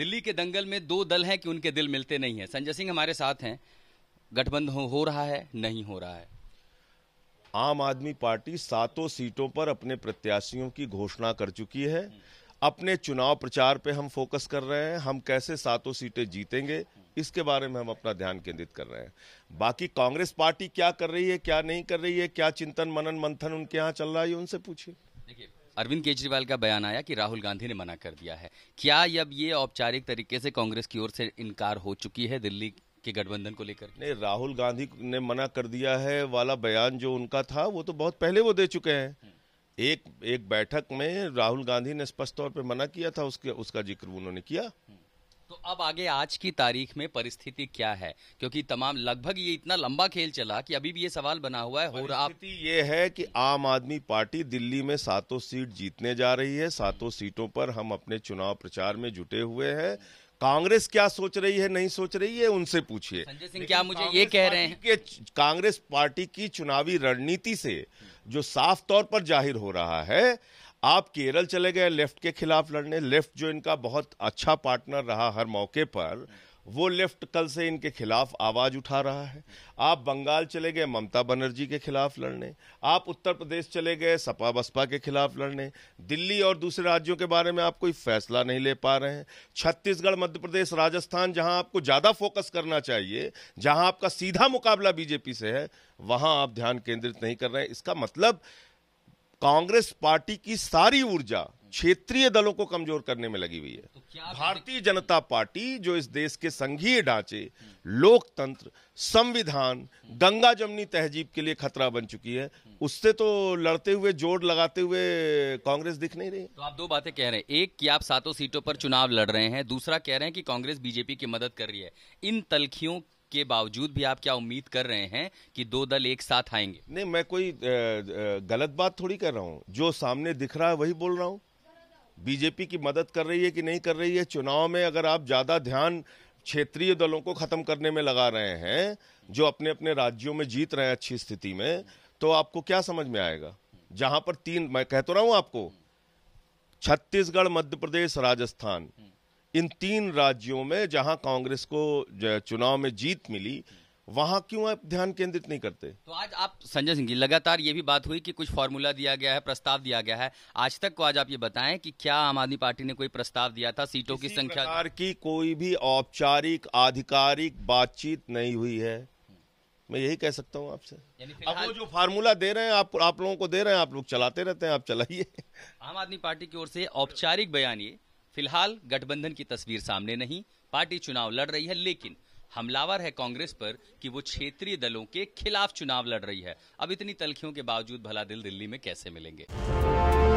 दिल्ली के दंगल में दो दल हैं कि उनके दिल मिलते नहीं है संजय सिंह हमारे साथ हैं गठबंधन हो, हो रहा है नहीं हो रहा है आम आदमी पार्टी सातों सीटों पर अपने प्रत्याशियों की घोषणा कर चुकी है अपने चुनाव प्रचार पे हम फोकस कर रहे हैं हम कैसे सातों सीटें जीतेंगे इसके बारे में हम अपना ध्यान केंद्रित कर रहे हैं बाकी कांग्रेस पार्टी क्या कर रही है क्या नहीं कर रही है क्या चिंतन मनन मंथन उनके यहाँ चल रहा है उनसे पूछिए देखिए अरविंद केजरीवाल का बयान आया कि राहुल गांधी ने मना कर दिया है क्या अब ये औपचारिक तरीके से कांग्रेस की ओर से इनकार हो चुकी है दिल्ली के गठबंधन को लेकर नहीं राहुल गांधी ने मना कर दिया है वाला बयान जो उनका था वो तो बहुत पहले वो दे चुके हैं एक एक बैठक में राहुल गांधी ने स्पष्ट तौर पर मना किया था उसके उसका जिक्र उन्होंने किया तो अब आगे आज की तारीख में परिस्थिति क्या है क्योंकि तमाम लगभग ये इतना लंबा खेल चला कि अभी भी ये सवाल बना हुआ है हो रहा आप... ये है कि आम आदमी पार्टी दिल्ली में सातों सीट जीतने जा रही है सातों सीटों पर हम अपने चुनाव प्रचार में जुटे हुए हैं कांग्रेस क्या सोच रही है नहीं सोच रही है उनसे पूछिए संजय सिंह क्या मुझे ये कह रहे हैं कि कांग्रेस पार्टी की चुनावी रणनीति से जो साफ तौर पर जाहिर हो रहा है आप केरल चले गए लेफ्ट के खिलाफ लड़ने लेफ्ट जो इनका बहुत अच्छा पार्टनर रहा हर मौके पर वो लेफ्ट कल से इनके खिलाफ आवाज उठा रहा है आप बंगाल चले गए ममता बनर्जी के खिलाफ लड़ने आप उत्तर प्रदेश चले गए सपा बसपा के खिलाफ लड़ने दिल्ली और दूसरे राज्यों के बारे में आप कोई फैसला नहीं ले पा रहे हैं छत्तीसगढ़ मध्य प्रदेश राजस्थान जहां आपको ज़्यादा फोकस करना चाहिए जहां आपका सीधा मुकाबला बीजेपी से है वहां आप ध्यान केंद्रित नहीं कर रहे हैं इसका मतलब कांग्रेस पार्टी की सारी ऊर्जा क्षेत्रीय दलों को कमजोर करने में लगी हुई है तो भारतीय जनता पार्टी जो इस देश के संघीय ढांचे लोकतंत्र संविधान गंगा जमनी तहजीब के लिए खतरा बन चुकी है उससे तो लड़ते हुए जोड़ लगाते हुए कांग्रेस दिख नहीं रही तो आप दो बातें कह रहे हैं एक कि आप सातों सीटों पर चुनाव लड़ रहे हैं दूसरा कह रहे हैं कि कांग्रेस बीजेपी की मदद कर रही है इन तलखियों के बावजूद भी आप क्या उम्मीद कर रहे हैं कि दो दल एक साथ आएंगे नहीं मैं कोई गलत बात थोड़ी कर रहा हूँ जो सामने दिख रहा है वही बोल रहा हूँ बीजेपी की मदद कर रही है कि नहीं कर रही है चुनाव में अगर आप ज्यादा ध्यान क्षेत्रीय दलों को खत्म करने में लगा रहे हैं जो अपने अपने राज्यों में जीत रहे हैं अच्छी स्थिति में तो आपको क्या समझ में आएगा जहां पर तीन मैं कह तो रहा हूं आपको छत्तीसगढ़ मध्य प्रदेश राजस्थान इन तीन राज्यों में जहां कांग्रेस को चुनाव में जीत मिली वहां क्यों आप ध्यान केंद्रित नहीं करते तो आज आप संजय सिंह जी लगातार ये भी बात हुई कि कुछ फॉर्मूला दिया गया है प्रस्ताव दिया गया है आज तक को आज आप ये बताएं कि क्या आम आदमी पार्टी ने कोई प्रस्ताव दिया था सीटों की संख्या की कोई भी औपचारिक आधिकारिक बातचीत नहीं हुई है मैं यही कह सकता हूँ आपसे अब वो जो फार्मूला दे रहे हैं आप आप लोगों को दे रहे हैं आप लोग चलाते रहते हैं आप चलाइए आम आदमी पार्टी की ओर से औपचारिक बयान ये फिलहाल गठबंधन की तस्वीर सामने नहीं पार्टी चुनाव लड़ रही है लेकिन हमलावर है कांग्रेस पर कि वो क्षेत्रीय दलों के खिलाफ चुनाव लड़ रही है अब इतनी तलखियों के बावजूद भला दिल दिल्ली में कैसे मिलेंगे